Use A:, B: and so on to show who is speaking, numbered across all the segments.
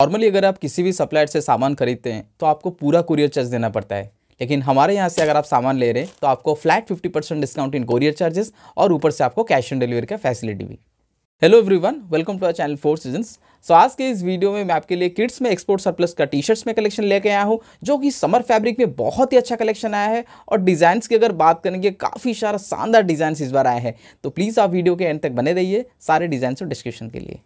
A: normally अगर आप किसी भी सप्लायर से सामान खरीदते हैं तो आपको पूरा कुरियर चार्ज देना पड़ता है लेकिन हमारे यहाँ से अगर आप सामान ले रहे हैं तो आपको flat 50 percent discount in courier charges और ऊपर से आपको कैश ऑन डिलीवरी का फैसिलिटी भी hello everyone welcome to our channel four seasons so आज के इस वीडियो में मैं आपके लिए किड्स में एक्सपोर्ट सरप्लस का टी शर्ट्स में कलेक्शन लेके आया हूँ जो कि समर फैब्रिक में बहुत ही अच्छा कलेक्शन आया है और डिज़ाइंस की अगर बात करेंगे काफ़ी सारा शानदार डिज़ाइन इस बार आए हैं तो प्लीज़ आप वीडियो के एंड तक बने रहिए सारे डिज़ाइन और डिस्क्रिप्शन के लिए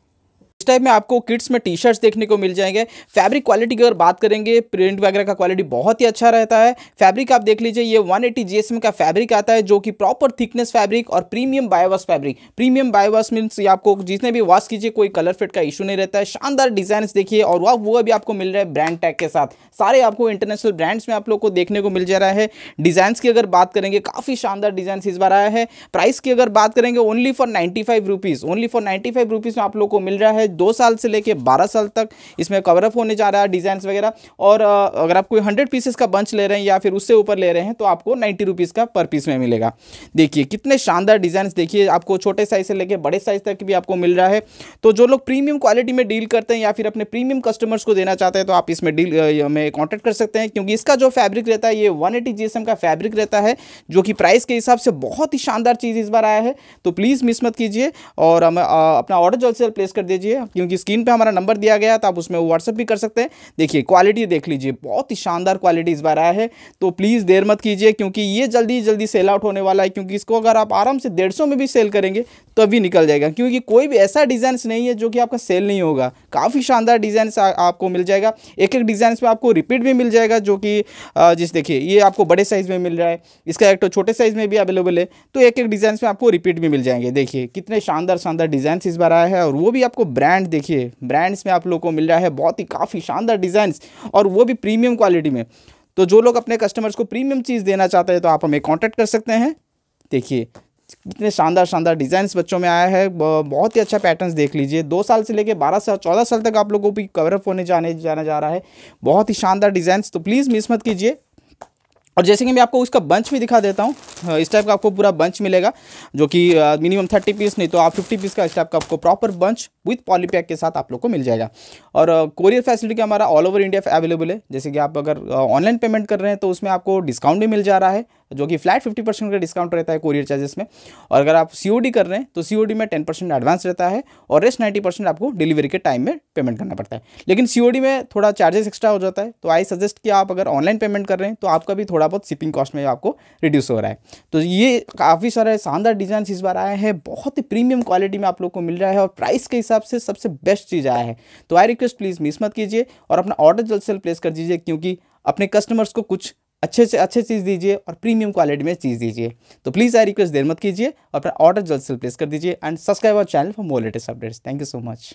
A: टाइप में आपको किड्स में टी शर्ट्स देखने को मिल जाएंगे फैब्रिक क्वालिटी की अगर बात करेंगे प्रिंट वगैरह का क्वालिटी बहुत ही अच्छा रहता है फैब्रिक आप देख लीजिए ये वन एटी का फैब्रिक आता है जो कि प्रॉपर थिकनेस फैब्रिक और premium biowash fabric premium biowash means आपको जितने भी वॉश कीजिए कोई कलर फिट का इशू नहीं रहता है शानदार डिजाइन देखिए और वह वो भी आपको मिल रहा है ब्रांड टैग के साथ सारे आपको इंटरनेशनल ब्रांड्स में आप लोग को देखने को मिल जा रहा है डिजाइन की अगर बात करेंगे काफ़ी शानदार डिजाइन इस बार आया है प्राइस की अगर बात करेंगे only for ninety five rupees only for ninety five rupees में आप लोग को मिल रहा है दो साल से लेके बारह साल तक इसमें कवरअप होने जा रहा है डिज़ाइन वगैरह और अगर आप कोई हंड्रेड पीसेस का बंच ले रहे हैं या फिर उससे ऊपर ले रहे हैं तो आपको नाइन्टी रुपीज़ का पर पीस में मिलेगा देखिए कितने शानदार डिज़ाइन देखिए आपको छोटे साइज़ से लेके बड़े साइज़ तक भी आपको मिल रहा है तो जो लोग प्रीमियम क्वालिटी में डील करते हैं या फिर अपने प्रीमियम कस्टमर्स को देना चाहते हैं तो आप इसमें डील में कॉन्टैक्ट कर सकते हैं क्योंकि इसका जो फैब्रिक रहता है ये वन एटी का फैब्रिक रहता है जो कि प्राइस के हिसाब से बहुत ही शानदार चीज़ इस बार आया है तो प्लीज़ मिस मत कीजिए और हम अपना ऑर्डर जल्द से जल्द प्लेस कर दीजिए क्योंकि स्क्रीन पर हमारा नंबर दिया गया तो आप उसमें व्हाट्सअप भी कर सकते हैं देखिए क्वालिटी देख लीजिए बहुत ही शानदार क्वालिटी इस बार आया है तो प्लीज़ देर मत कीजिए क्योंकि ये जल्दी जल्दी सेल आउट होने वाला है क्योंकि इसको अगर आप आराम से डेढ़ में भी सेल करेंगे तो अभी निकल जाएगा क्योंकि कोई भी ऐसा डिजाइन नहीं है जो कि आपका सेल नहीं होगा काफ़ी शानदार डिजाइन आपको मिल जाएगा एक एक डिजाइन में आपको रिपीट भी मिल जाएगा जो कि जिस देखिए ये आपको बड़े साइज़ में मिल रहा है इसका एक तो छोटे साइज़ में भी अवेलेबल है तो एक एक डिजाइन में आपको रिपीट भी मिल जाएंगे देखिए कितने शानदार शानदार डिजाइन इस बार आया है और वो भी आपको ब्रांड ब्रांड देखिए ब्रांड्स में आप लोगों को मिल रहा है बहुत ही काफ़ी शानदार डिज़ाइंस और वो भी प्रीमियम क्वालिटी में तो जो लोग अपने कस्टमर्स को प्रीमियम चीज़ देना चाहते हैं तो आप हमें कॉन्टैक्ट कर सकते हैं देखिए कितने शानदार शानदार डिज़ाइंस बच्चों में आया है बहुत ही अच्छा पैटर्न्स देख लीजिए दो साल से लेके बारह साल चौदह साल तक आप लोगों को भी कवरअप होने जाने जाना जा रहा है बहुत ही शानदार डिज़ाइंस तो प्लीज़ मिस मत कीजिए और जैसे कि मैं आपको उसका बंच भी दिखा देता हूँ इस टाइप का आपको पूरा बंच मिलेगा जो कि मिनिमम थर्टी पीस नहीं तो आप फिफ्टी पीस का इस टाइप का आपको प्रॉपर बंच विथ पॉलीपैक के साथ आप लोग को मिल जाएगा और कोरियर फैसिलिटी हमारा ऑल ओवर इंडिया अवेलेबल है जैसे कि आप अगर ऑनलाइन पेमेंट कर रहे हैं तो उसमें आपको डिस्काउंट भी मिल जा रहा है जो कि फ्लैट फिफ्टी परसेंट का डिस्काउंट रहता है कोरियर चार्जेस में और अगर आप सी कर रहे हैं तो सी में टेन परसेंट एडवांस रहता है और रेस्ट नाइन्टी परसेंट आपको डिलीवरी के टाइम में पेमेंट करना पड़ता है लेकिन सी में थोड़ा चार्जेस एक्स्ट्रा हो जाता है तो आई सजेस्ट कि आप अगर ऑनलाइन पेमेंट कर रहे हैं तो आपका भी थोड़ा थोड़ा बहुत शिपिंग कॉस्ट में आपको रिड्यूस हो रहा है तो ये काफ़ी सारे शानदार डिज़ाइन इस बार आए हैं बहुत ही प्रीमियम क्वालिटी में आप लोग को मिल रहा है और प्राइस के हिसाब से सबसे बेस्ट चीज़ आया है तो आई रिक्वेस्ट प्लीज़ मिस मत कीजिए और अपना ऑर्डर जल्द से जल्द प्लेस कर दीजिए क्योंकि अपने कस्टमर्स को कुछ अच्छे से अच्छे चीज़ दीजिए और प्रीमियम क्वालिटी में चीज़ दीजिए तो प्लीज़ आई रिक्वेस्ट देर मत कीजिए और अपना ऑर्डर जल्द से जल्द प्लेस कर दीजिए and subscribe our channel for more latest updates thank you so much